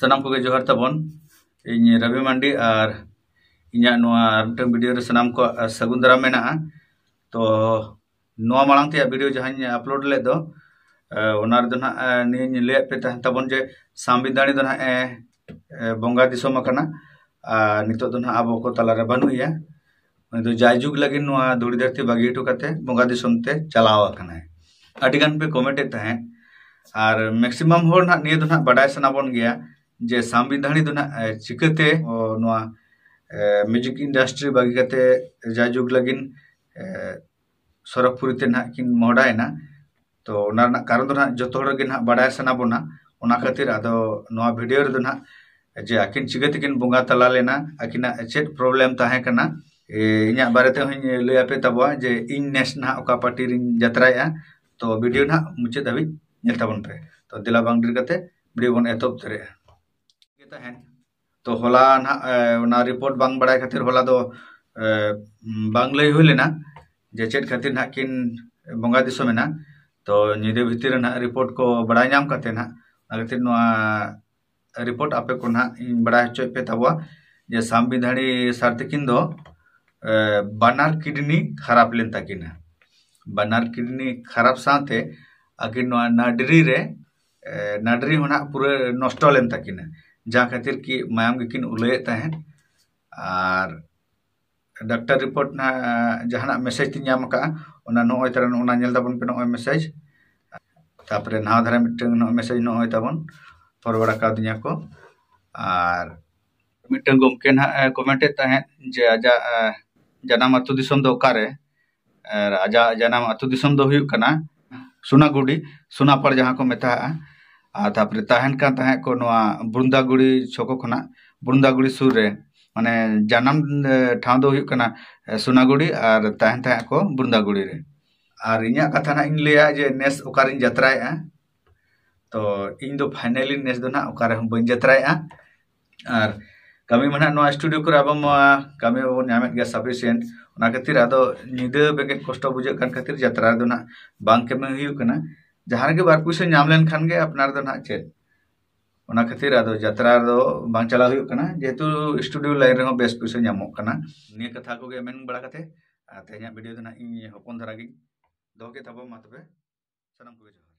सामान को जोहर तबन इन रवि मंडी और इंटर भिडियो सामान को सगुन दाराम तो मांग भिडियो जहाँ अपलोड लेद लैद पे तबन जे संविधानी ना बंगा दिसम नित अब को तलारे बनूया जयजुग लगे धूड़ी धरती बगी हटोते बंगा दिसम ते चलावाना अड़ीगन पे कमेंटेड और मैक्सिमाम ना बड़ा सामन गया जे संविधानी चिकाते म्यूजिक इंडस्ट्री बागी जाजुग लगे सरगपुरी ते ना कि मोड़ा तो कारण तो ना जो ना बाढ़ सेना खातिर अद भिडियो ना जे आखिन चिकाते बंगा तला लेना आखिर चेक प्रब्लेम तहकना इन बारे तुम लैपे तबा जे इन नेस ना अका पार्टी जतराय तो भिडियो ना मुचाद हाबीताबन पे तो दिला बांग दिल्ली करते भिडियो बन एतब तरह है तो होला ना रिपोर्ट बांग बड़ा खातिर होला दो बांग लय हुई लेना जे चेत खातिर ना किन बंगा दिसो में ना तो निदे भीतर ना रिपोर्ट को बड़ा नाम करते ना अगर रिपोर्ट आपे को ना बड़ा हचो पे तबवा जे संविधानी सार्थिकिन दो बनार किडनी खराब लेन तकिन बनार किडनी खराब साथे अकिन नडरी रे नाडरी होना पूरे नष्ट लेन तकिन जहाँ खातिर कि मैम गिन उलय और डॉक्टर रिपोर्ट ना जहाँ मेसेज तीन ना नोएता पे नो मेसेज तपर नहा धारे मिट्टन नो मेसेज नो फरवर्ड का को और मिट्टन गोमके कमेंटे जे आज जनाम अतुम दोकारे आजा जनाम अतुम दोना सुनागुडी सुनापड़ जहाँ को मेता बृंदागुड़ी छको खा बृंदागुड़ी सुर माने जानम ठाव होना सोनागुड़ी और तहन तह को बृंदागुड़ी और इन कथा ना लिया जे ने जतरा तो इन दो फाइनली ने बी जतरा और कमी में ना स्टूडियो को कमी बाबे साफिसियंट खातिर अद निधे बेगे कष्ट बुझे खातिर जतरा ना बा कमी होना जहां के बारकू से नाम खान अपना तो चेक उना खातिर अब जतरा चलाना जेहतु स्टूडियो लाइन रहा बेस पैसा नामोगना कथा को मेन बड़ा कहते तेज भिडियो तो हाँ इन दारागे दोगे तब मा तबे सामना